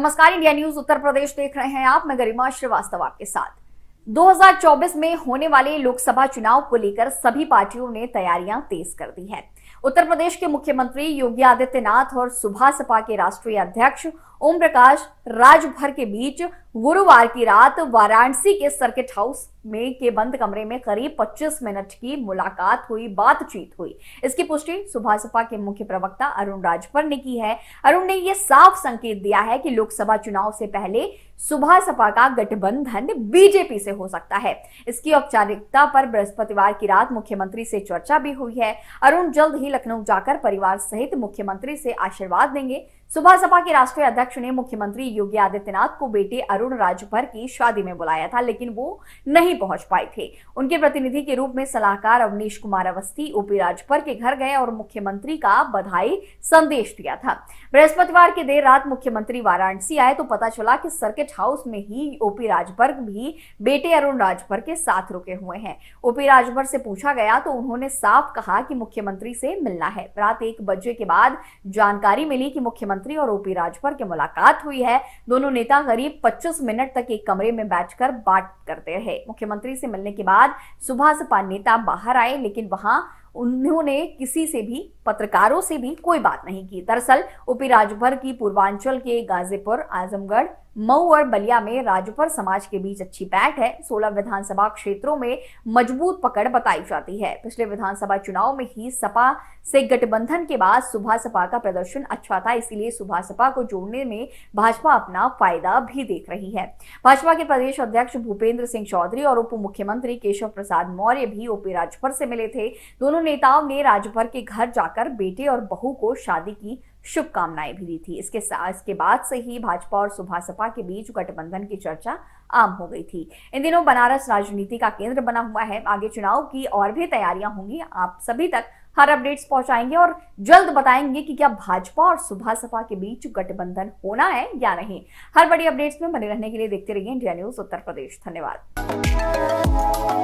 नमस्कार India news उत्तर प्रदेश देख रहे हैं आप मैं गरिमा श्रीवास्तव आपके साथ 2024 में होने वाले लोकसभा चुनाव को लेकर सभी पार्टियों ने तैयारियां तेज कर दी है उत्तर प्रदेश के मुख्यमंत्री योगी आदित्यनाथ और सुबह सपा के राष्ट्रीय अध्यक्ष ओम प्रकाश राजभर के बीच गुरुवार की रात वाराणसी के सर्किट हाउस में के बंद कमरे में करीब 25 मिनट की मुलाकात हुई बातचीत हुई इसकी पुष्टि सुभाषपा के मुख्य प्रवक्ता अरुण राजभर ने की है अरुण ने यह साफ संकेत दिया है कि लोकसभा चुनाव से पहले सुबह सपा का गठबंधन बीजेपी से हो सकता है इसकी औपचारिकता पर बृहस्पतिवार की रात मुख्यमंत्री से चर्चा भी हुई है अरुण जल्द ही लखनऊ जाकर परिवार सहित मुख्यमंत्री से आशीर्वाद देंगे सुबह सपा के राष्ट्रीय अध्यक्ष ने मुख्यमंत्री योगी आदित्यनाथ को बेटे अरुण राजभर की शादी में बुलाया था लेकिन वो नहीं नहीं पहुंच पाए थे उनके प्रतिनिधि के रूप में सलाहकार अवनीश कुमार अवस्थी ओपी राजभर के घर गए और मुख्यमंत्री का बधाई संदेश दिया था बृहस्पतिवार की देर रात मुख्यमंत्री वाराणसी आए तो पता चला कि सर्किट हाउस में ही ओपी राजभर भी बेटे अरुण राजभर के साथ रुके हुए हैं ओपी राजभर से पूछा गया तो उन्होंने साफ कहा कि मुख्यमंत्री से मिलना है रात एक बजे के बाद जानकारी मिली कि मुख्यमंत्री और ओपी राजभर की मुलाकात हुई है दोनों नेता करीब 25 मिनट तक एक कमरे में बैठकर बात करते रहे मुख्यमंत्री से मिलने के बाद सुभाषपा नेता बाहर आए लेकिन वहां उन्होंने किसी से भी पत्रकारों से भी कोई बात नहीं की दरअसल उपी राजभर की पूर्वांचल के गाजीपुर आजमगढ़ मऊ और बलिया में राजभर समाज के बीच अच्छी बैठ है सोलह विधानसभा क्षेत्रों में मजबूत पकड़ बताई जाती है पिछले विधानसभा चुनाव में ही सपा से गठबंधन के बाद सुबह सपा का प्रदर्शन अच्छा था इसीलिए सुबह सपा को जोड़ने में भाजपा अपना फायदा भी देख रही है भाजपा के प्रदेश अध्यक्ष भूपेंद्र सिंह चौधरी और उप मुख्यमंत्री केशव प्रसाद मौर्य भी ओपी राजभर से मिले थे दोनों नेताओं ने राजभर के घर जाकर बेटे और बहू को शादी की शुभकामनाएं भी दी थी इसके साथ इसके बाद से ही भाजपा और सुभा सपा के बीच गठबंधन की चर्चा आम हो गई थी इन दिनों बनारस राजनीति का केंद्र बना हुआ है आगे चुनाव की और भी तैयारियां होंगी आप सभी तक हर अपडेट्स पहुंचाएंगे और जल्द बताएंगे कि क्या भाजपा और सुभा सपा के बीच गठबंधन होना है या नहीं हर बड़ी अपडेट्स में बने रहने के लिए देखते रहिए इंडिया न्यूज उत्तर प्रदेश धन्यवाद